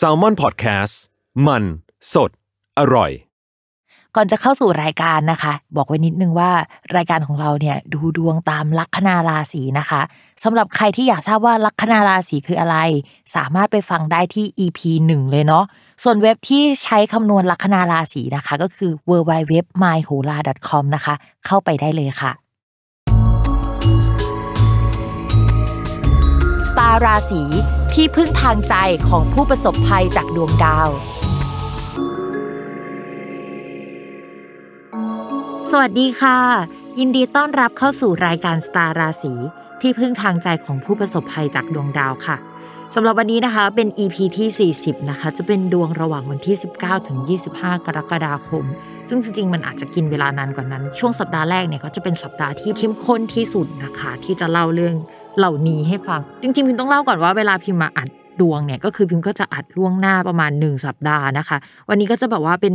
s a l ม o n PODCAST มัน สด อร่อย ก่อนจะเข้าสู่รายการนะคะ บอกไว้นิดนึงว่ารายการของเราเนี่ยดูดวงตามลัคนาราศีนะคะสำหรับใครที่อยากทราบว่าลัคนาราศีคืออะไร สามารถไปฟังได้ที่ EP 1เลยเนาะส่วนเว็บที่ใช้คำนวณลัคนาราศีนะคะ ก็คือ w w w m y h o l a c o m นะคะ เข้าไปได้เลยค่ะสตาราศีที่พึ่งทางใจของผู้ประสบภัยจากดวงดาว สวัสดีค่ะ ยินดีต้อนรับเข้าสู่รายการสตาร์ราศีที่พึ่งทางใจของผู้ประสบภัยจากดวงดาวค่ะสำหรับวันนี้นะคะ เป็น EP ีที่ 40นะคะจะเป็นดวงระหว่างวันที่ 19ถึง25 กรกฎาคม ซึ่งจริงๆมันอาจจะกินเวลานานกว่านั้น ช่วงสัปดาห์แรกเนี่ยก็จะเป็นสัปดาห์ที่เข้มข้นที่สุดนะคะที่จะเล่าเรื่องเหล่านี้ให้ฟัง จริงๆพิมต้องเล่าก่อนว่าเวลาพิมมาอัดดวงเนี่ยก็คือพิมก็จะอัดล่วงหน้าประมาณ 1 สัปดาห์นะคะ วันนี้ก็จะแบบว่าเป็น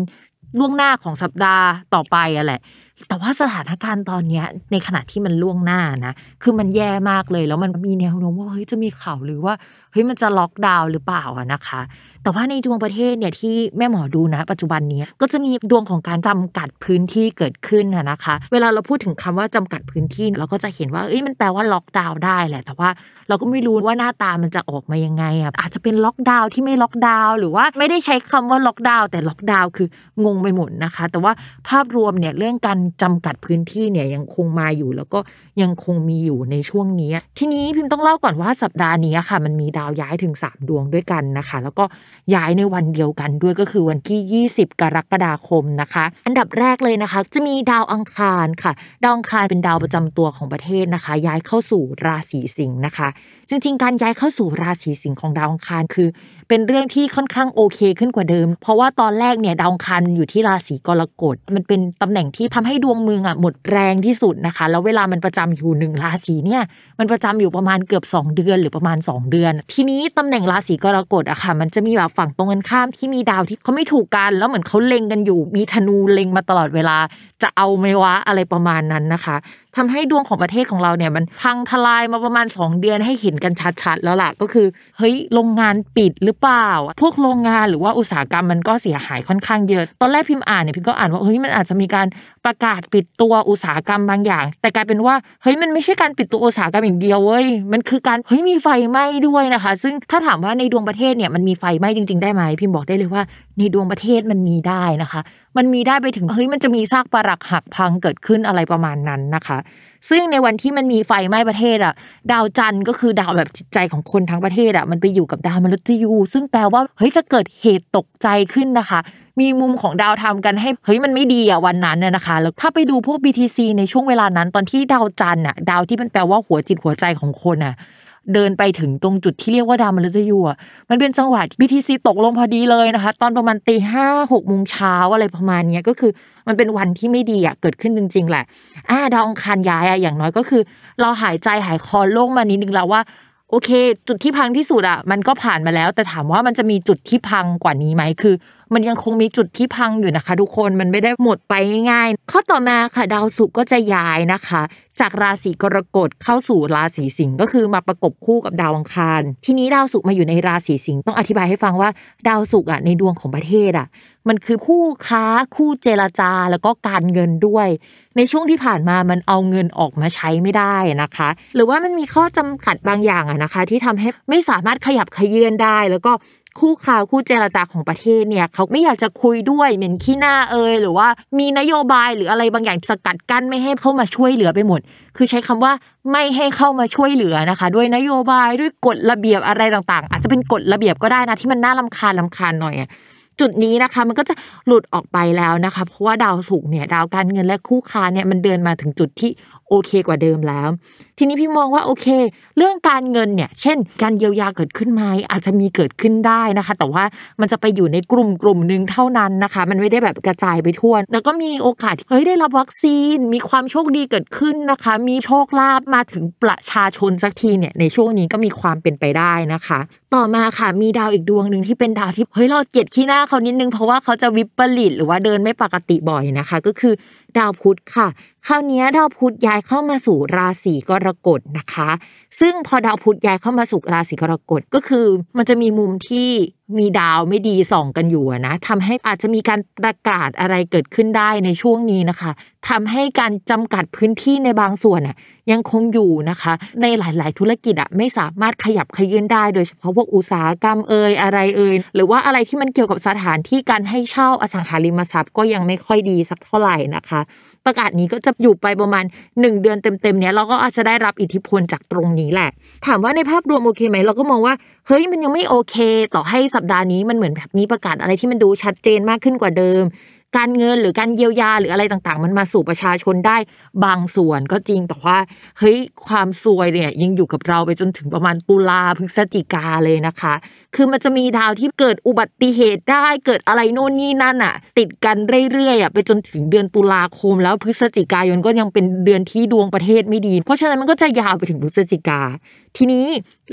ล่วงหน้าของสัปดาห์ต่อไปอะแหละแต่ว่าสถานการณ์ตอนนี้ในขณะที่มันล่วงหน้านะ คือมันแย่มากเลยแล้วมันมีแนวโน้มว่าเฮ้ยจะมีข่าวหรือว่าเฮ้ยมันจะล็อกดาวน์หรือเปล่าอะนะคะ แต่ว่าในดวงประเทศเนี่ยที่แม่หมอดูนะ ปัจจุบันนี้ก็จะมีดวงของการจำกัดพื้นที่เกิดขึ้นนะคะ เวลาเราพูดถึงคำว่าจำกัดพื้นที่เราก็จะเห็นว่าเอ้ยมันแปลว่าล็อกดาวน์ได้แหละ แต่ว่าเราก็ไม่รู้ว่าหน้าตามันจะออกมายังไงอะอาจจะเป็นล็อกดาวน์ที่ไม่ล็อกดาวน์หรือว่าไม่ได้ใช้คำว่าล็อกดาวน์แต่ล็อกดาวน์คืองงไปหมดนะคะ แต่ว่าภาพรวมเนี่ยเรื่องการจำกัดพื้นที่เนี่ยยังคงมาอยู่แล้วก็ยังคงมีอยู่ในช่วงนี้ทีนี้พิมพ์ต้องเล่าก่อนว่าสัปดาห์นี้ค่ะมันมีดาวย้ายถึง 3 ดวงด้วยกันนะคะ แล้วก็ย้ายในวันเดียวกันด้วยก็คือวันที่ 20 กรกฎาคมนะคะ อันดับแรกเลยนะคะ จะมีดาวอังคารค่ะดาวอังคารเป็นดาวประจำตัวของประเทศนะคะ ย้ายเข้าสู่ราศีสิงห์นะคะจริงๆ การย้ายเข้าสู่ราศีสิงห์ของดาวอังคารคือเป็นเรื่องที่ค่อนข้างโอเคขึ้นกว่าเดิม เพราะว่าตอนแรกเนี่ยดาวคันอยู่ที่ราศีกรกฎ มันเป็นตำแหน่งที่ทำให้ดวงเมืองอ่ะหมดแรงที่สุดนะคะ แล้วเวลามันประจำอยู่หนึ่งราศีเนี่ย มันประจำอยู่ประมาณเกือบ 2 เดือนหรือประมาณ 2 เดือน ทีนี้ตำแหน่งราศีกรกฎอะค่ะ มันจะมีแบบฝั่งตรงกันข้ามที่มีดาวที่เขาไม่ถูกกัน แล้วเหมือนเขาเล็งกันอยู่ มีธนูเล็งมาตลอดเวลา จะเอาไม่วะอะไรประมาณนั้นนะคะทำให้ดวงของประเทศของเราเนี่ยมันพังทลายมาประมาณ 2 เดือนให้เห็นกันชัดๆ แล้วล่ะก็คือเฮ้ยโรงงานปิดหรือเปล่า พวกโรงงานหรือว่าอุตสาหกรรมมันก็เสียหายค่อนข้างเยอะ ตอนแรกพิมพ์อ่านเนี่ยพิมก็อ่านว่าเฮ้ยมันอาจจะมีการประกาศปิดตัวอุตสาหกรรมบางอย่าง แต่กลายเป็นว่าเฮ้ยมันไม่ใช่การปิดตัวอุตสาหกรรมอย่างเดียวเว้ยมันคือการเฮ้ยมีไฟไหม้ด้วยนะคะ ซึ่งถ้าถามว่าในดวงประเทศเนี่ยมันมีไฟไหม้จริงๆ ได้ไหมพิมพ์บอกได้เลยว่าในดวงประเทศมันมีได้นะคะ มันมีได้ไปถึงเฮ้ยมันจะมีซากปรักหักพังเกิดขึ้นอะไรประมาณนั้นนะคะ ซึ่งในวันที่มันมีไฟไหม้ประเทศอ่ะ ดาวจันทร์ก็คือดาวแบบจิตใจของคนทั้งประเทศ อ่ะมันไปอยู่กับดาวมฤตยู ซึ่งแปลว่าเฮ้ยจะเกิดเหตุตกใจขึ้นนะคะ มีมุมของดาวทำกันให้เฮ้ยมันไม่ดีอ่ะวันนั้นน่ยนะคะ แล้วถ้าไปดูพวก BTC ในช่วงเวลานั้น ตอนที่ดาวจันทร์อ่ะ ดาวที่มันแปลว่าหัวจิตหัวใจของคนอ่ะเดินไปถึงตรงจุดที่เรียกว่าดาวมฤตยูอ่ะมันเป็นจังหวะ BTC ตกลงพอดีเลยนะคะตอนประมาณตีห้าหกโมงเช้าอะไรประมาณเนี้ยก็คือมันเป็นวันที่ไม่ดีอ่ะเกิดขึ้นจริง ๆ แหละอ่าดาวองคารย้ายอ่ะอย่างน้อยก็คือ เราหายใจหายคอโล่งมานิดนึงแล้วว่า โอเค จุดที่พังที่สุดอ่ะ มันก็ผ่านมาแล้ว แต่ถามว่ามันจะมีจุดที่พังกว่านี้ไหมคือมันยังคงมีจุดที่พังอยู่นะคะ ทุกคนมันไม่ได้หมดไปง่าย ๆ ข้อต่อมาค่ะดาวศุกร์ก็จะย้ายนะคะ จากราศีกรกฎเข้าสู่ราศีสิงห์ก็คือมาประกบคู่กับดาวอังคาร ทีนี้ดาวศุกร์มาอยู่ในราศีสิงห์ต้องอธิบายให้ฟังว่าดาวศุกร์อ่ะในดวงของประเทศอ่ะมันคือคู่ค้าคู่เจรจาแล้วก็การเงินด้วย ในช่วงที่ผ่านมามันเอาเงินออกมาใช้ไม่ได้นะคะ หรือว่ามันมีข้อจำกัดบางอย่างอะนะคะ ที่ทำให้ไม่สามารถขยับขยื่นได้ แล้วก็คู่ข้าคู่เจรจาของประเทศเนี่ยเขาไม่อยากจะคุยด้วยเหม็นขี้หน้าเอย หรือว่ามีนโยบายหรืออะไรบางอย่างสกัดกั้นไม่ให้เข้ามาช่วยเหลือไปหมด คือใช้คำว่าไม่ให้เข้ามาช่วยเหลือนะคะ ด้วยนโยบายด้วยกฎระเบียบอะไรต่างๆ อาจจะเป็นกฎระเบียบก็ได้นะที่มันน่าลาคาญลาคาญหน่อย จุดนี้นะคะมันก็จะหลุดออกไปแล้วนะคะเพราะว่าดาวสุกเนี่ยดาวการเงินและคู่ค้าเนี่ยมันเดินมาถึงจุดที่โอเคกว่าเดิมแล้ว ทีนี้พี่มองว่าโอเค เรื่องการเงินเนี่ย เช่น การเยียวยาเกิดขึ้นไหมอาจจะมีเกิดขึ้นได้นะคะ แต่ว่ามันจะไปอยู่ในกลุ่มกลุ่มหนึ่งเท่านั้นนะคะ มันไม่ได้แบบกระจายไปทั่วแล้วก็มีโอกาสเฮ้ยได้รับวัคซีน มีความโชคดีเกิดขึ้นนะคะ มีโชคลาภมาถึงประชาชนสักทีเนี่ย ในช่วงนี้ก็มีความเป็นไปได้นะคะ ต่อมาค่ะ มีดาวอีกดวงหนึ่งที่เป็นดาวที่เฮ้ยเราเก็ดขี้หน้าเขานิดนึงเพราะว่าเขาจะวิปริตหรือว่าเดินไม่ปกติบ่อยนะคะก็คือดาวพุธค่ะคราวนี้ดาวพุธย้ายเข้ามาสู่ราศีกรกฎนะคะ ซึ่งพอดาวพุธย้ายเข้ามาสู่ราศีกรกฎก็คือมันจะมีมุมที่มีดาวไม่ดีส่องกันอยู่นะทำให้อาจจะมีการประกาศอะไรเกิดขึ้นได้ในช่วงนี้นะคะทำให้การจำกัดพื้นที่ในบางส่วนยังคงอยู่นะคะ ในหลายๆ ธุรกิจอะไม่สามารถขยับขยื่นได้โดยเฉพาะพวกอุตสาหกรรมเอ่ยอะไรเอ่ยหรือว่าอะไรที่มันเกี่ยวกับสถานที่การให้เช่าอสังหาริมทรัพย์ก็ยังไม่ค่อยดีสักเท่าไหร่นะคะประกาศนี้ก็จะอยู่ไปประมาณ 1 เดือนเต็มๆเนี้ยเราก็อาจจะได้รับอิทธิพลจากตรงนี้แหละ ถามว่าในภาพรวมโอเคไหมเราก็มองว่าเฮ้ยมันยังไม่โอเค ต่อให้สัปดาห์นี้มันเหมือนแบบมีประกาศอะไรที่มันดูชัดเจนมากขึ้นกว่าเดิม การเงินหรือการเยียวยา หรืออะไรต่างๆ มันมาสู่ประชาชนได้บางส่วนก็จริงแต่ว่าเฮ้ยความซวยเนี่ยยังอยู่กับเราไปจนถึงประมาณตุลาพฤศจิกาเลยนะคะคือมันจะมีดาวที่เกิดอุบัติเหตุได้เกิดอะไรโน่นนี่นั่นอ่ะ ติดกันเรื่อยๆอ่ะไปจนถึงเดือนตุลาคมแล้วพฤศจิกายนก็ยังเป็นเดือนที่ดวงประเทศไม่ดี เพราะฉะนั้นมันก็จะยาวไปถึงพฤศจิกาทีนี้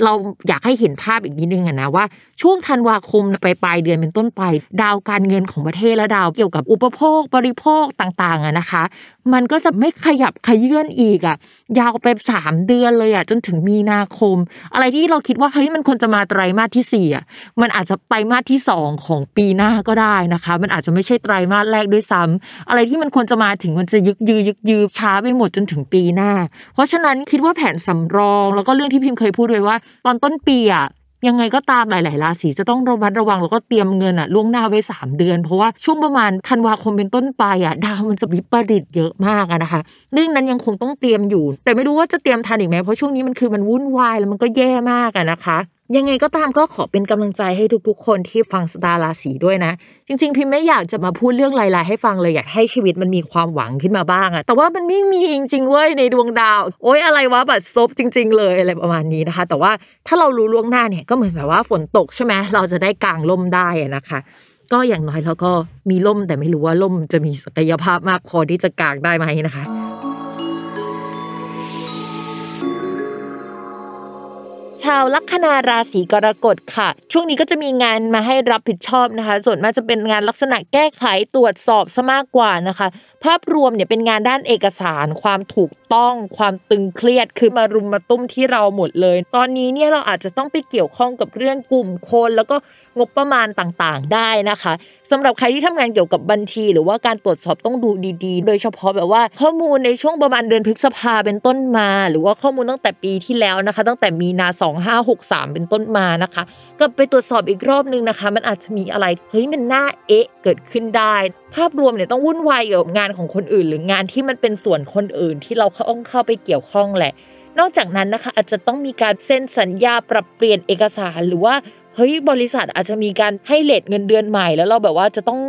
เราอยากให้เห็นภาพอีกนิดนึงอะนะว่าช่วงธันวาคมไปปลายเดือนเป็นต้นไป ดาวการเงินของประเทศและดาวเกี่ยวกับอุปโภคบริโภคต่าง ๆอะนะคะมันก็จะไม่ขยับขยื่นอีกอะ่ะ ยาวไปสามเดือนเลยอะ่ะจนถึงมีนาคม อะไรที่เราคิดว่าเฮ้ยมันควรจะมาไตรามาสที่สี่อ่ะมันอาจจะไปมาสที่สองของปีหน้าก็ได้นะคะมันอาจจะไม่ใช่ไตรามาสแรกด้วยซ้ำ อะไรที่มันควรจะมาถึงมันจะยึกยือยึกยือช้าไปหมดจนถึงปีหน้า เพราะฉะนั้นคิดว่าแผนสำรองแล้วก็เรื่องที่พิมพ์เคยพูดไว้ว่า ตอนต้นปีอ่ะยังไงก็ตามหลายๆราศีจะต้องระมัดระวังแล้วก็เตรียมเงินอะล่วงหน้าไว้ 3 เดือนเพราะว่าช่วงประมาณธันวาคมเป็นต้นไปอะดาวมันจะวิปริตเยอะมากอะนะคะเรื่องนั้นยังคงต้องเตรียมอยู่ แต่ไม่รู้ว่าจะเตรียมทันอีกไหมเพราะช่วงนี้มันคือมันวุ่นวายแล้วมันก็แย่มากอะนะคะยังไงก็ตามก็ขอเป็นกำลังใจให้ทุกๆ คนที่ฟังสตาราสีด้วยนะ จริงๆ พิมไม่อยากจะมาพูดเรื่องลายๆให้ฟังเลยอยากให้ชีวิตมันมีความหวังขึ้นมาบ้างอะแต่ว่ามันไม่มีจริงๆเว้ยในดวงดาว โอ๊ยอะไรวะบัดซบจริง ๆ เลยอะไรประมาณนี้นะคะ แต่ว่าถ้าเรารู้ล่วงหน้าเนี่ยก็เหมือนแบบว่าฝนตกใช่ไหมเราจะได้กางล่มได้นะคะ ก็อย่างน้อยเราก็มีล่มแต่ไม่รู้ว่าล่มจะมีศักยภาพมากพอที่จะกางได้ไหมนะคะชาวลัคนาราศีกรกฎค่ะ ช่วงนี้ก็จะมีงานมาให้รับผิดชอบนะคะ ส่วนมากจะเป็นงานลักษณะแก้ไขตรวจสอบซะมากกว่านะคะภาพรวมเนี่ยเป็นงานด้านเอกสาร ความถูกต้อง ความตึงเครียดคือมารุมมาตุ้มที่เราหมดเลย ตอนนี้เนี่ยเราอาจจะต้องไปเกี่ยวข้องกับเรื่องกลุ่มคน แล้วก็งบประมาณต่างๆ ได้นะคะ สำหรับใครที่ทำงานเกี่ยวกับบัญชีหรือว่าการตรวจสอบต้องดูดี ๆ โดยเฉพาะแบบว่า ข้อมูลในช่วงประมาณเดือนพฤษภาเป็นต้นมา หรือว่าข้อมูลตั้งแต่ปีที่แล้วนะคะ ตั้งแต่มีนา 2563 เป็นต้นมานะคะกลับไปตรวจสอบอีกรอบนึงนะคะ มันอาจจะมีอะไรเฮ้ยมันน่าเอ๊ะเกิดขึ้นได้ภาพรวมเนี่ยต้องวุ่นวายกับงานของคนอื่น หรืองานที่มันเป็นส่วนคนอื่น ที่เราเข้าองเข้าไปเกี่ยวข้องแหละ นอกจากนั้นนะคะ อาจจะต้องมีการเซ็นสัญญาปรับเปลี่ยนเอกสาร หรือว่าเฮ้ยบริษัทอาจจะมีการให้เลทเงินเดือนใหม่แล้วเราแบบว่าจะต้อง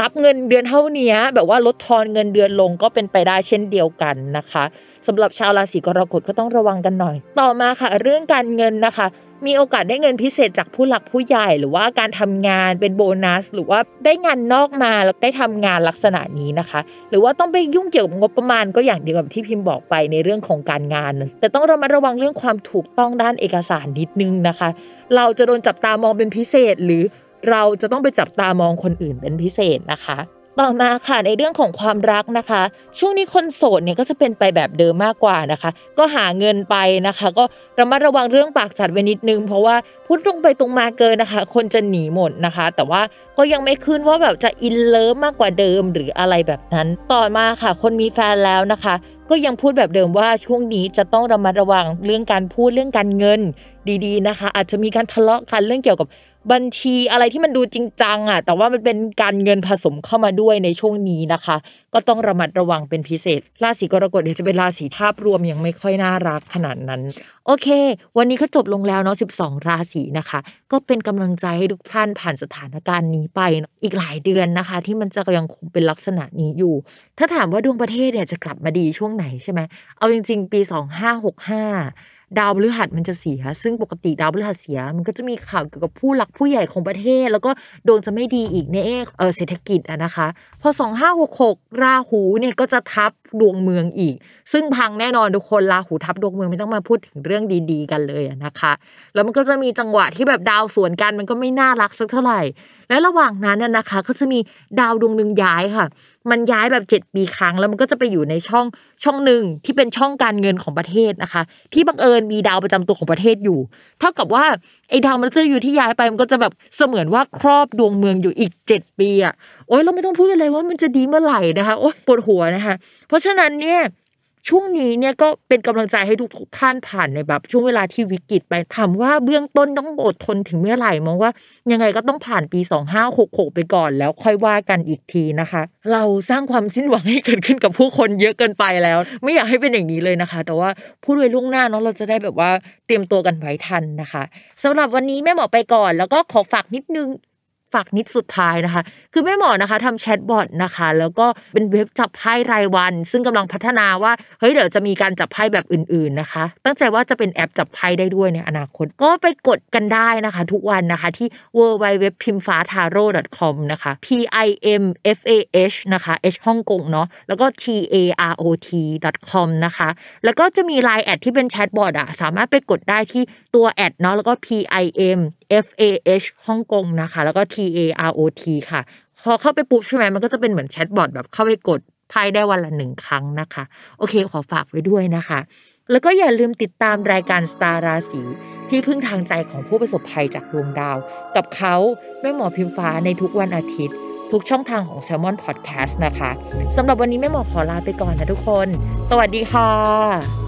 รับเงินเดือนเท่านี้แบบว่าลดทอนเงินเดือนลงก็เป็นไปได้เช่นเดียวกันนะคะ สำหรับชาวราศีกรกฎก็ต้องระวังกันหน่อย ต่อมาค่ะ เรื่องการเงินนะคะมีโอกาสได้เงินพิเศษจากผู้หลักผู้ใหญ่ หรือว่าการทำงานเป็นโบนัส หรือว่าได้งานนอกมา แล้วได้ทำงานลักษณะนี้นะคะ หรือว่าต้องไปยุ่งเกี่ยวกับงบประมาณก็อย่างเดียวกับที่พิมพ์บอกไปในเรื่องของการงาน แต่ต้องระมัดระวังเรื่องความถูกต้องด้านเอกสารนิดนึงนะคะ เราจะโดนจับตามองเป็นพิเศษหรือ เราจะต้องไปจับตามองคนอื่นเป็นพิเศษนะคะต่อมาค่ะในเรื่องของความรักนะคะ ช่วงนี้คนโสดเนี่ยก็จะเป็นไปแบบเดิมมากกว่านะคะ ก็หาเงินไปนะคะ ก็ระมัดระวังเรื่องปากจัดไว้นิดนึงเพราะว่าพูดตรงไปตรงมาเกินนะคะ คนจะหนีหมดนะคะ แต่ว่าก็ยังไม่ขึ้นว่าแบบจะอินเลิฟมากกว่าเดิมหรืออะไรแบบนั้น ต่อมาค่ะ คนมีแฟนแล้วนะคะ ก็ยังพูดแบบเดิมว่าช่วงนี้จะต้องระมัดระวังเรื่องการพูดเรื่องการเงินดีๆนะคะ อาจจะมีการทะเลาะกันเรื่องเกี่ยวกับบัญชีอะไรที่มันดูจริงจังอ่ะแต่ว่ามันเป็นการเงินผสมเข้ามาด้วยในช่วงนี้นะคะ ก็ต้องระมัดระวังเป็นพิเศษ ราศีกรกฎเดี๋ยวจะเป็นราศีภาพรวมยังไม่ค่อยน่ารักขนาดนั้น โอเค วันนี้ก็จบลงแล้วเนาะ 12 ราศีนะคะ ก็เป็นกำลังใจให้ทุกท่านผ่านสถานการณ์นี้ไป อีกหลายเดือนนะคะ ที่มันจะยังคงเป็นลักษณะนี้อยู่ ถ้าถามว่าดวงประเทศเนี่ยจะกลับมาดีช่วงไหนใช่ไหมเอาจริงๆ ปี2565ดาวพฤหัสมันจะเสีย ซึ่งปกติดาวพฤหัสเสีย มันก็จะมีข่าวเกี่ยวกับผู้หลักผู้ใหญ่ของประเทศ แล้วก็โดนจะไม่ดีอีกในเออเศรษฐกิจอะนะคะ พอ2566ราหูเนี่ยก็จะทับดวงเมืองอีก ซึ่งพังแน่นอนทุกคนราหูทับดวงเมืองไม่ต้องมาพูดถึงเรื่องดีๆกันเลยนะคะแล้วมันก็จะมีจังหวะที่แบบดาวสวนกันมันก็ไม่น่ารักสักเท่าไหร่และระหว่างนั้นน่ะนะคะ ก็จะมีดาวดวงหนึ่งย้ายค่ะ มันย้ายแบบ7ปีครั้งแล้วมันก็จะไปอยู่ในช่องช่องหนึ่งที่เป็นช่องการเงินของประเทศนะคะ ที่บังเอิญมีดาวประจำตัวของประเทศอยู่เท่ากับว่าไอ้ดาวมันจะอยู่ที่ย้ายไปมันก็จะแบบเสมือนว่าครอบดวงเมืองอยู่อีก7ปีอ่ะโอ๊ยเราไม่ต้องพูดอะไรว่ามันจะดีเมื่อไหร่นะคะโอ๊ยปวดหัวนะคะ เพราะฉะนั้นเนี่ยช่วงนี้เนี่ยก็เป็นกำลังใจให้ทุกทุกท่านผ่านในแบบช่วงเวลาที่วิกฤตไปถามว่าเบื้องต้นต้องอดทนถึงเมื่อไหร่ มองว่ายังไงก็ต้องผ่านปี 2566 ไปก่อนแล้วค่อยว่ากันอีกทีนะคะ เราสร้างความสิ้นหวังให้เกิดขึ้นกับผู้คนเยอะเกินไปแล้ว ไม่อยากให้เป็นอย่างนี้เลยนะคะ แต่ว่าพูดไว้ล่วงหน้าเนาะเราจะได้แบบว่าเตรียมตัวกันไว้ทันนะคะ สำหรับวันนี้แม่หมอไปก่อน แล้วก็ขอฝากนิดนึงฝากนิดสุดท้ายนะคะ คือแม่หมอนะคะทำแชทบอทนะคะแล้วก็เป็นเว็บจับไพ่รายวัน ซึ่งกำลังพัฒนาว่า เฮ้ยเดี๋ยวจะมีการจับไพ่แบบอื่นๆนะคะ ตั้งใจว่าจะเป็นแอปจับไพ่ได้ด้วยในอนาคตก็ไปกดกันได้นะคะทุกวันนะคะที่ w w w p i m f a t a r o c o m นะคะ p i m f a h นะคะ h ฮ่องกงเนาะแล้วก็ t a r o t com นะคะแล้วก็จะมีไลน์แอดที่เป็นแชทบอทอะสามารถไปกดได้ที่ตัวแอดเนาะแล้วก็ p i m F A H ฮ่องกงนะคะ แล้วก็ T A R O T ค่ะพอเข้าไปปุ๊บใช่ไหมมันก็จะเป็นเหมือนแชทบอทแบบเข้าไปกดไพ่ได้วันละหนึ่งครั้งนะคะ โอเค ขอฝากไว้ด้วยนะคะ แล้วก็อย่าลืมติดตามรายการสตาราสีที่พึ่งทางใจของผู้ประสบภัยจากดวงดาว กับเขาแม่หมอพิมฟ้าในทุกวันอาทิตย์ ทุกช่องทางของ s ซ l m o n Podcast นะคะสำหรับวันนี้แม่หมอขอลาไปก่อนนะทุกคน สวัสดีค่ะ